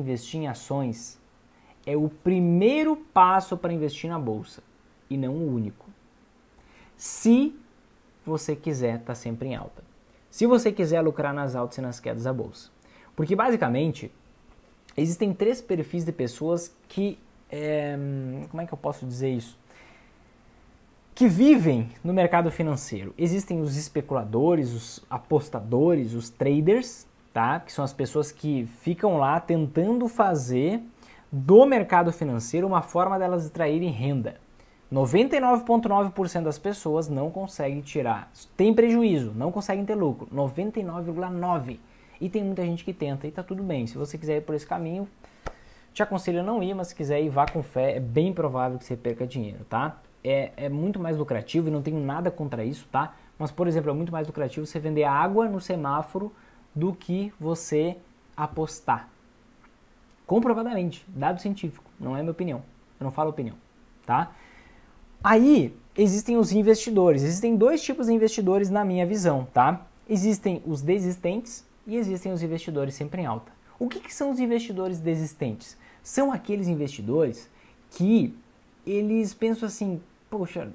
investir em ações é o primeiro passo para investir na bolsa e não o único. Se você quiser estar tá sempre em alta. Se você quiser lucrar nas altas e nas quedas da bolsa. Porque basicamente existem três perfis de pessoas que. É, como é que eu posso dizer isso? Que vivem no mercado financeiro. Existem os especuladores, os apostadores, os traders, tá? Que são as pessoas que ficam lá tentando fazer do mercado financeiro uma forma delas extraírem renda. 99,9% das pessoas não conseguem tirar, tem prejuízo, não conseguem ter lucro. 99,9%. E tem muita gente que tenta e tá tudo bem. Se você quiser ir por esse caminho, te aconselho a não ir, mas se quiser ir, vá com fé. É bem provável que você perca dinheiro, tá? É, é muito mais lucrativo e não tenho nada contra isso, tá? Mas, por exemplo, é muito mais lucrativo você vender água no semáforo do que você apostar. Comprovadamente, dado científico, não é minha opinião. Eu não falo opinião, tá? Aí existem os investidores. Existem dois tipos de investidores na minha visão, tá? Existem os desistentes e existem os investidores sempre em alta. O que, que são os investidores desistentes? São aqueles investidores que eles pensam assim, poxa,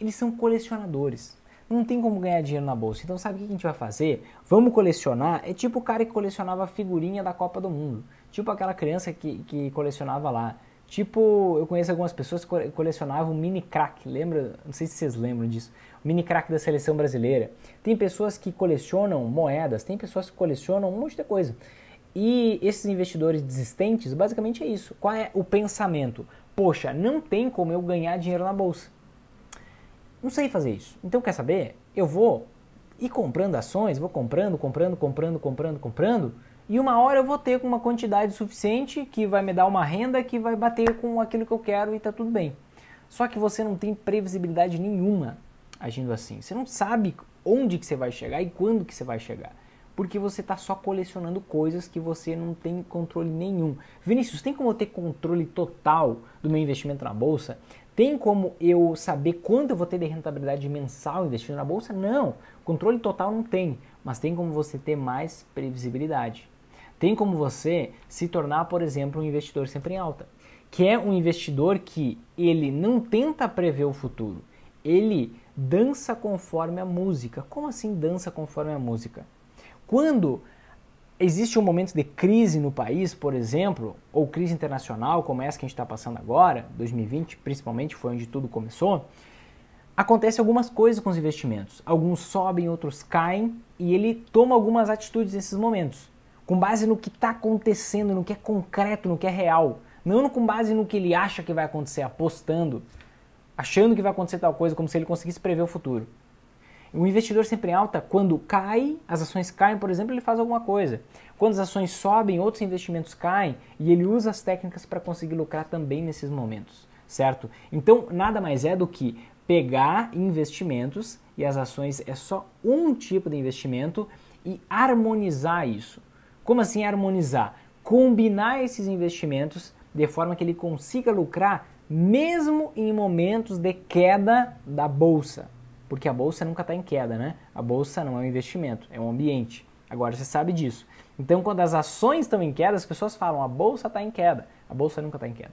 eles são colecionadores não tem como ganhar dinheiro na bolsa. Então sabe o que a gente vai fazer? Vamos colecionar. É tipo o cara que colecionava figurinha da Copa do Mundo. Tipo aquela criança que, que colecionava lá. Tipo, eu conheço algumas pessoas que colecionavam mini crack, lembra? Não sei se vocês lembram disso. Mini crack da seleção brasileira. Tem pessoas que colecionam moedas, tem pessoas que colecionam um monte de coisa. E esses investidores desistentes, basicamente é isso. Qual é o pensamento? Poxa, não tem como eu ganhar dinheiro na bolsa não sei fazer isso. Então, quer saber? Eu vou ir comprando ações, vou comprando, comprando, comprando, comprando, comprando, e uma hora eu vou ter uma quantidade suficiente que vai me dar uma renda que vai bater com aquilo que eu quero e tá tudo bem. Só que você não tem previsibilidade nenhuma agindo assim. Você não sabe onde que você vai chegar e quando que você vai chegar. Porque você está só colecionando coisas que você não tem controle nenhum. Vinícius, tem como eu ter controle total do meu investimento na bolsa? Tem como eu saber quanto eu vou ter de rentabilidade mensal investindo na bolsa? Não. Controle total não tem, mas tem como você ter mais previsibilidade. Tem como você se tornar, por exemplo, um investidor sempre em alta, que é um investidor que ele não tenta prever o futuro, ele dança conforme a música. Como assim dança conforme a música? Quando existe um momento de crise no país, por exemplo, ou crise internacional, como essa que a gente está passando agora, 2020 principalmente foi onde tudo começou, acontece algumas coisas com os investimentos. Alguns sobem, outros caem e ele toma algumas atitudes nesses momentos, com base no que está acontecendo, no que é concreto, no que é real, não com base no que ele acha que vai acontecer, apostando, achando que vai acontecer tal coisa, como se ele conseguisse prever o futuro. O investidor sempre em alta, quando cai, as ações caem, por exemplo, ele faz alguma coisa. Quando as ações sobem, outros investimentos caem e ele usa as técnicas para conseguir lucrar também nesses momentos, certo? Então, nada mais é do que pegar investimentos e as ações é só um tipo de investimento e harmonizar isso. Como assim harmonizar? Combinar esses investimentos de forma que ele consiga lucrar mesmo em momentos de queda da bolsa, porque a bolsa nunca está em queda, né? A bolsa não é um investimento, é um ambiente. Agora você sabe disso. Então, quando as ações estão em queda, as pessoas falam: a bolsa está em queda. A bolsa nunca está em queda.